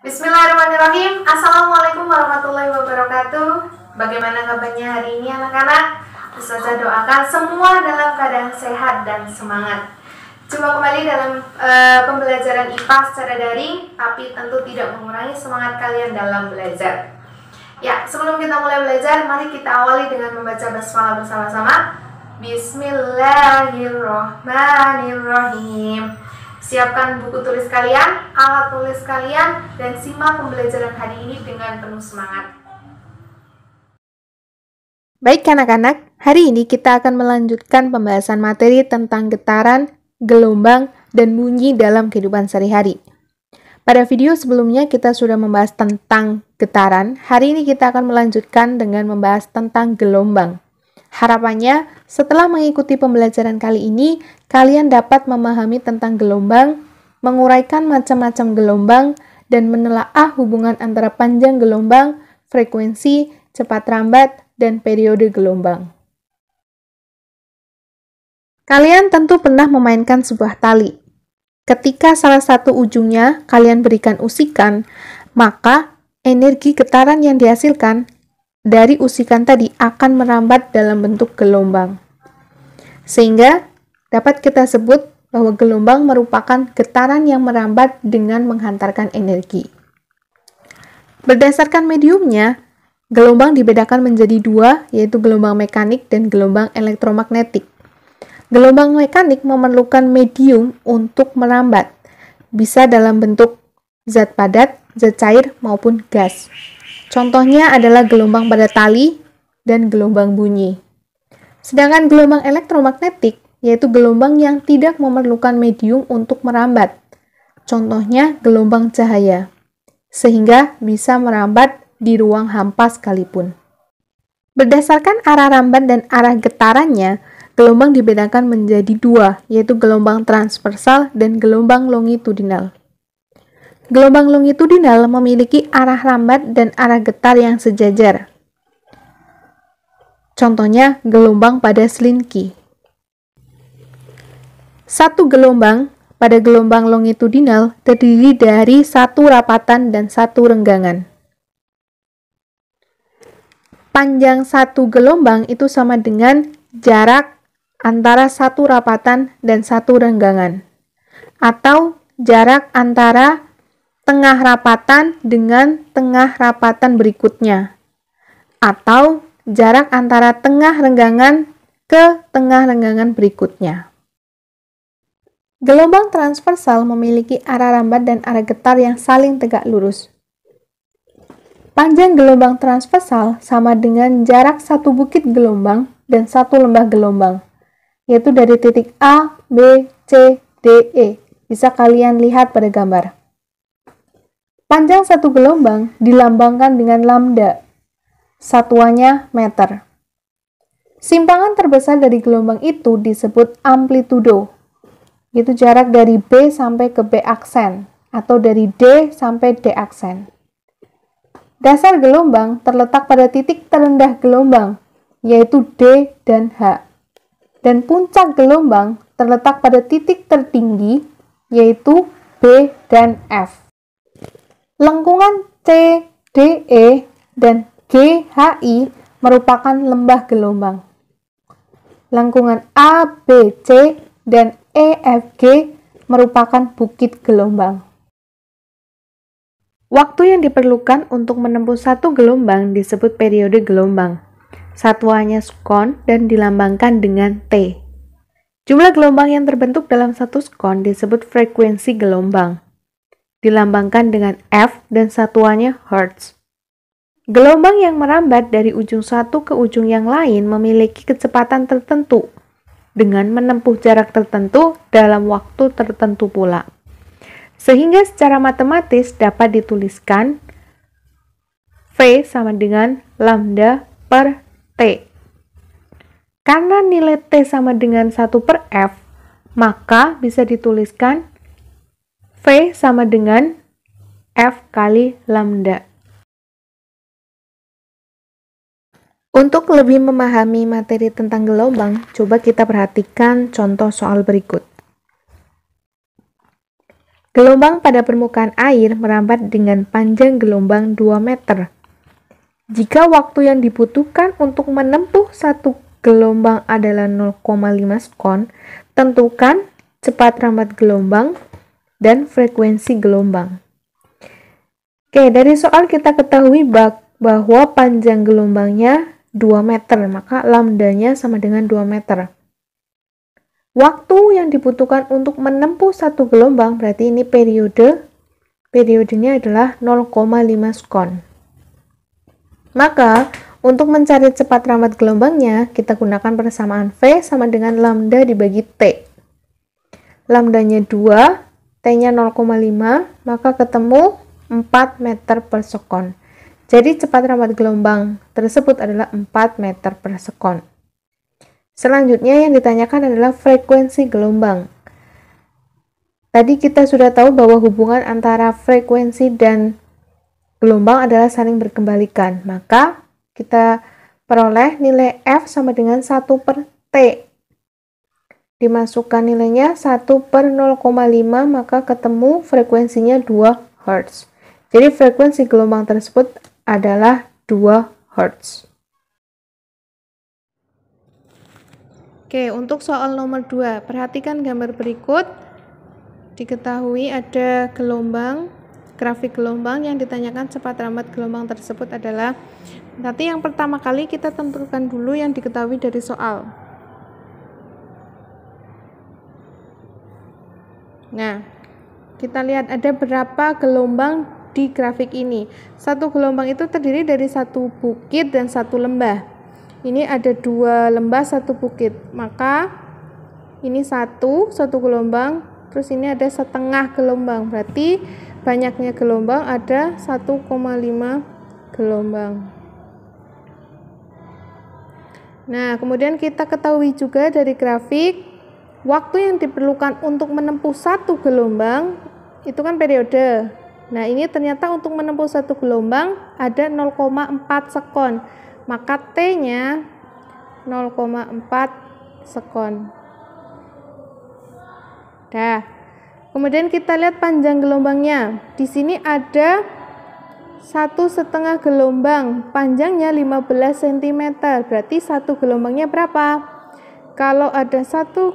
Bismillahirrahmanirrahim Assalamualaikum warahmatullahi wabarakatuh Bagaimana kabarnya hari ini anak-anak? Ustazah doakan semua dalam keadaan sehat dan semangat Cuma kembali dalam e, pembelajaran IPA secara daring Tapi tentu tidak mengurangi semangat kalian dalam belajar Ya, sebelum kita mulai belajar, mari kita awali dengan membaca basmalah bersama-sama Bismillahirrahmanirrahim Siapkan buku tulis kalian, alat tulis kalian, dan simak pembelajaran hari ini dengan penuh semangat. Baik anak-anak, hari ini kita akan melanjutkan pembahasan materi tentang getaran, gelombang, dan bunyi dalam kehidupan sehari-hari. Pada video sebelumnya kita sudah membahas tentang getaran, hari ini kita akan melanjutkan dengan membahas tentang gelombang. Harapannya, setelah mengikuti pembelajaran kali ini, kalian dapat memahami tentang gelombang, menguraikan macam-macam gelombang, dan menelaah hubungan antara panjang gelombang, frekuensi, cepat rambat, dan periode gelombang. Kalian tentu pernah memainkan sebuah tali. Ketika salah satu ujungnya kalian berikan usikan, maka energi getaran yang dihasilkan dari usikan tadi akan merambat dalam bentuk gelombang. Sehingga dapat kita sebut bahwa gelombang merupakan getaran yang merambat dengan menghantarkan energi. Berdasarkan mediumnya, gelombang dibedakan menjadi dua, yaitu gelombang mekanik dan gelombang elektromagnetik. Gelombang mekanik memerlukan medium untuk merambat, bisa dalam bentuk zat padat, zat cair, maupun gas. Contohnya adalah gelombang pada tali dan gelombang bunyi. Sedangkan gelombang elektromagnetik yaitu gelombang yang tidak memerlukan medium untuk merambat. Contohnya gelombang cahaya. Sehingga bisa merambat di ruang hampa sekalipun. Berdasarkan arah rambat dan arah getarannya, gelombang dibedakan menjadi dua, yaitu gelombang transversal dan gelombang longitudinal. Gelombang longitudinal memiliki arah lambat dan arah getar yang sejajar. Contohnya gelombang pada Slinky. Satu gelombang pada gelombang longitudinal terdiri dari satu rapatan dan satu renggangan. Panjang satu gelombang itu sama dengan jarak antara satu rapatan dan satu renggangan atau jarak antara tengah rapatan dengan tengah rapatan berikutnya, atau jarak antara tengah renggangan ke tengah renggangan berikutnya. Gelombang transversal memiliki arah rambat dan arah getar yang saling tegak lurus. Panjang gelombang transversal sama dengan jarak satu bukit gelombang dan satu lembah gelombang, yaitu dari titik A, B, C, D, E. Bisa kalian lihat pada gambar. Panjang satu gelombang dilambangkan dengan lambda, satuannya meter. Simpangan terbesar dari gelombang itu disebut amplitudo, yaitu jarak dari B sampai ke B aksen, atau dari D sampai D aksen. Dasar gelombang terletak pada titik terendah gelombang, yaitu D dan H. Dan puncak gelombang terletak pada titik tertinggi, yaitu B dan F. Lengkungan C, D, E, dan G, H, I merupakan lembah gelombang. Lengkungan A, B, C, dan E, F, G merupakan bukit gelombang. Waktu yang diperlukan untuk menempuh satu gelombang disebut periode gelombang. Satuannya skon dan dilambangkan dengan T. Jumlah gelombang yang terbentuk dalam satu skon disebut frekuensi gelombang dilambangkan dengan F dan satuannya Hertz. Gelombang yang merambat dari ujung satu ke ujung yang lain memiliki kecepatan tertentu dengan menempuh jarak tertentu dalam waktu tertentu pula. Sehingga secara matematis dapat dituliskan V sama dengan lambda per T. Karena nilai T sama dengan 1 per F, maka bisa dituliskan V sama dengan F kali lambda. Untuk lebih memahami materi tentang gelombang, coba kita perhatikan contoh soal berikut. Gelombang pada permukaan air merambat dengan panjang gelombang 2 meter. Jika waktu yang dibutuhkan untuk menempuh satu gelombang adalah 0,5 sekon, tentukan cepat rambat gelombang dan frekuensi gelombang. Oke, dari soal kita ketahui bahwa panjang gelombangnya 2 meter, maka lambdanya sama dengan 2 meter. Waktu yang dibutuhkan untuk menempuh satu gelombang berarti ini periode periodenya adalah 0,5 skon. Maka untuk mencari cepat rambat gelombangnya, kita gunakan persamaan V sama dengan lambda dibagi T. Lambdanya 2, T-nya 0,5, maka ketemu 4 meter per sekon. Jadi cepat rambat gelombang tersebut adalah 4 meter per sekon. Selanjutnya yang ditanyakan adalah frekuensi gelombang. Tadi kita sudah tahu bahwa hubungan antara frekuensi dan gelombang adalah saling berkembalikan. Maka kita peroleh nilai F sama dengan 1 per T dimasukkan nilainya 1 per 0,5 maka ketemu frekuensinya 2 Hz. Jadi frekuensi gelombang tersebut adalah 2 Hz. Oke, untuk soal nomor 2, perhatikan gambar berikut. Diketahui ada gelombang, grafik gelombang yang ditanyakan cepat rambat gelombang tersebut adalah nanti yang pertama kali kita tentukan dulu yang diketahui dari soal. Nah, kita lihat ada berapa gelombang di grafik ini. Satu gelombang itu terdiri dari satu bukit dan satu lembah. Ini ada dua lembah, satu bukit. Maka ini satu, satu gelombang. Terus ini ada setengah gelombang. Berarti banyaknya gelombang ada 1,5 gelombang. Nah, kemudian kita ketahui juga dari grafik Waktu yang diperlukan untuk menempuh satu gelombang itu kan periode. Nah, ini ternyata untuk menempuh satu gelombang ada 0,4 sekon. Maka T-nya 0,4 sekon. Dah. Kemudian kita lihat panjang gelombangnya. Di sini ada satu setengah gelombang, panjangnya 15 cm. Berarti satu gelombangnya berapa? Kalau ada 1,5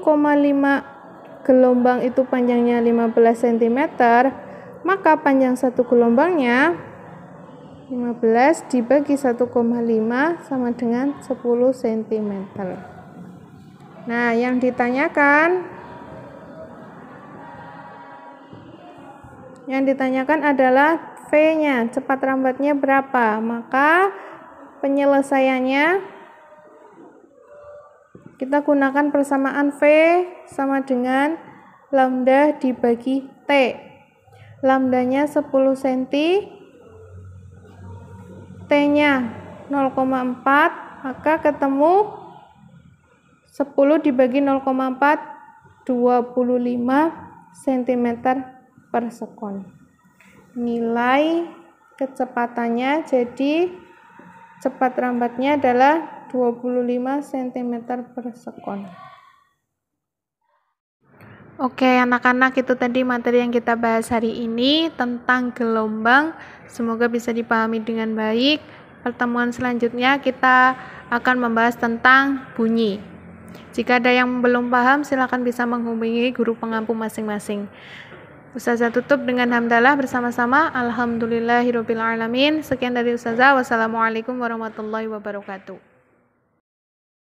gelombang itu panjangnya 15 cm, maka panjang satu gelombangnya 15 dibagi 1,5 sama dengan 10 cm. Nah, yang ditanyakan yang ditanyakan adalah V-nya, cepat rambatnya berapa? Maka penyelesaiannya kita gunakan persamaan V sama dengan lambda dibagi T. Lambdanya 10 cm, T-nya 0,4, maka ketemu 10 dibagi 0,4, 25 cm per sekon. Nilai kecepatannya jadi cepat rambatnya adalah 25 cm sekon. Oke anak-anak itu tadi materi yang kita bahas hari ini tentang gelombang semoga bisa dipahami dengan baik pertemuan selanjutnya kita akan membahas tentang bunyi jika ada yang belum paham silahkan bisa menghubungi guru pengampu masing-masing Ustazah tutup dengan hamdalah bersama-sama. Alhamdulillahirobbilalamin. Sekian dari Ustazah. Wassalamualaikum warahmatullahi wabarakatuh.